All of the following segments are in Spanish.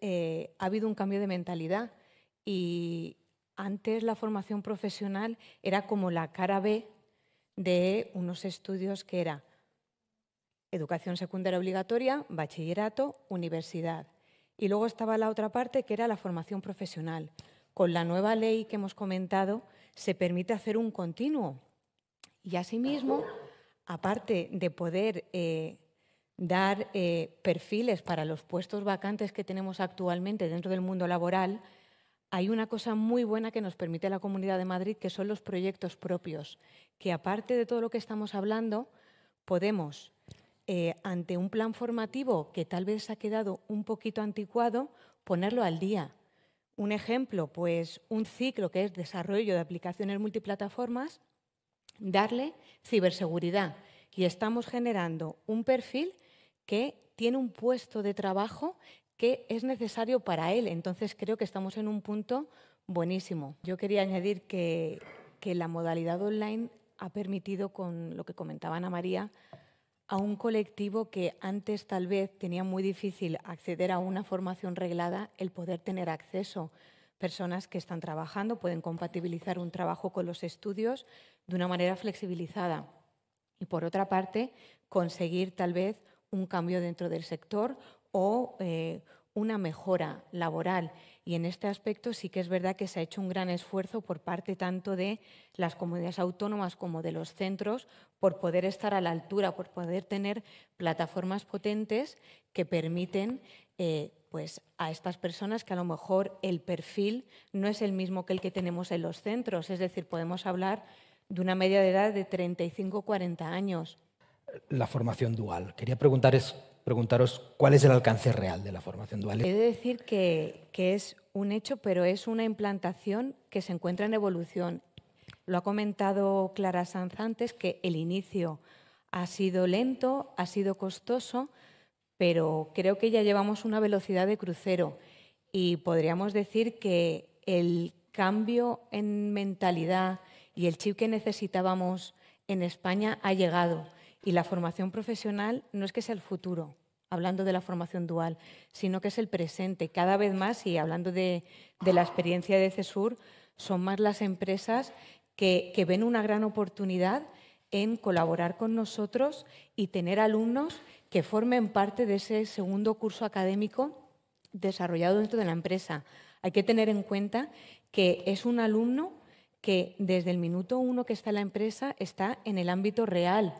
Eh, ha habido un cambio de mentalidad y antes la formación profesional era como la cara B de unos estudios que era educación secundaria obligatoria, bachillerato, universidad. Y luego estaba la otra parte que era la formación profesional. Con la nueva ley que hemos comentado se permite hacer un continuo. Y asimismo, aparte de poder eh, dar eh, perfiles para los puestos vacantes que tenemos actualmente dentro del mundo laboral, hay una cosa muy buena que nos permite la Comunidad de Madrid, que son los proyectos propios, que aparte de todo lo que estamos hablando, podemos, eh, ante un plan formativo que tal vez ha quedado un poquito anticuado, ponerlo al día. Un ejemplo, pues un ciclo que es desarrollo de aplicaciones multiplataformas, darle ciberseguridad. Y estamos generando un perfil que tiene un puesto de trabajo que es necesario para él. Entonces creo que estamos en un punto buenísimo. Yo quería añadir que, la modalidad online ha permitido, con lo que comentaba Ana María, a un colectivo que antes tal vez tenía muy difícil acceder a una formación reglada, el poder tener acceso. Personas que están trabajando pueden compatibilizar un trabajo con los estudios de una manera flexibilizada. Y por otra parte, conseguir tal vez un cambio dentro del sector o eh, una mejora laboral. Y en este aspecto sí que es verdad que se ha hecho un gran esfuerzo por parte tanto de las comunidades autónomas como de los centros por poder estar a la altura, por poder tener plataformas potentes que permiten eh, pues, a estas personas que a lo mejor el perfil no es el mismo que el que tenemos en los centros. Es decir, podemos hablar de una media de edad de 35-40 años la formación dual. Quería preguntaros cuál es el alcance real de la formación dual. He de decir que, que es un hecho, pero es una implantación que se encuentra en evolución. Lo ha comentado Clara Sanz antes, que el inicio ha sido lento, ha sido costoso, pero creo que ya llevamos una velocidad de crucero y podríamos decir que el cambio en mentalidad y el chip que necesitábamos en España ha llegado. Y la formación profesional no es que sea el futuro, hablando de la formación dual, sino que es el presente. Cada vez más, y hablando de, la experiencia de CESUR, son más las empresas que, que, ven una gran oportunidad en colaborar con nosotros y tener alumnos que formen parte de ese segundo curso académico desarrollado dentro de la empresa. Hay que tener en cuenta que es un alumno que desde el minuto uno que está en la empresa está en el ámbito real,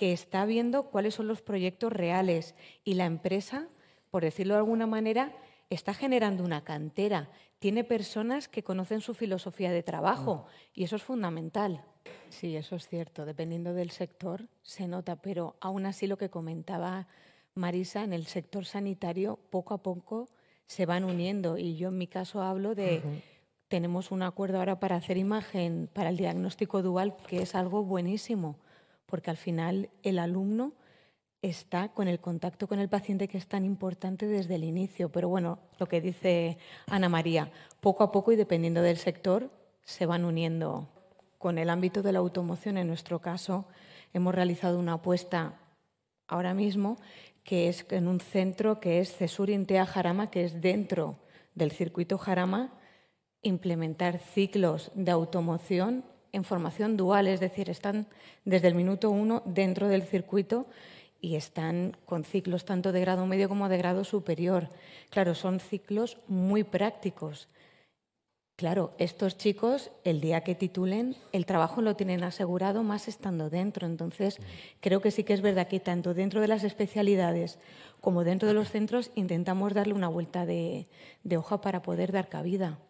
que está viendo cuáles son los proyectos reales y la empresa, por decirlo de alguna manera, está generando una cantera, tiene personas que conocen su filosofía de trabajo mm. y eso es fundamental. Sí, eso es cierto, dependiendo del sector se nota, pero aún así lo que comentaba Marisa, en el sector sanitario poco a poco se van uniendo y yo en mi caso hablo de... Tenemos un acuerdo ahora para hacer imagen para el diagnóstico dual, que es algo buenísimo porque al final el alumno está con el contacto con el paciente que es tan importante desde el inicio. Pero bueno, lo que dice Ana María, poco a poco y dependiendo del sector, se van uniendo. Con el ámbito de la automoción, en nuestro caso, hemos realizado una apuesta ahora mismo que es en un centro que es Cesur Intea Jarama, que es dentro del circuito Jarama, implementar ciclos de automoción en formación dual, es decir, están desde el minuto uno dentro del circuito y están con ciclos tanto de grado medio como de grado superior. Claro, son ciclos muy prácticos. Claro, estos chicos, el día que titulen, el trabajo lo tienen asegurado más estando dentro. Entonces, creo que sí que es verdad que tanto dentro de las especialidades como dentro de los centros intentamos darle una vuelta de, de hoja para poder dar cabida.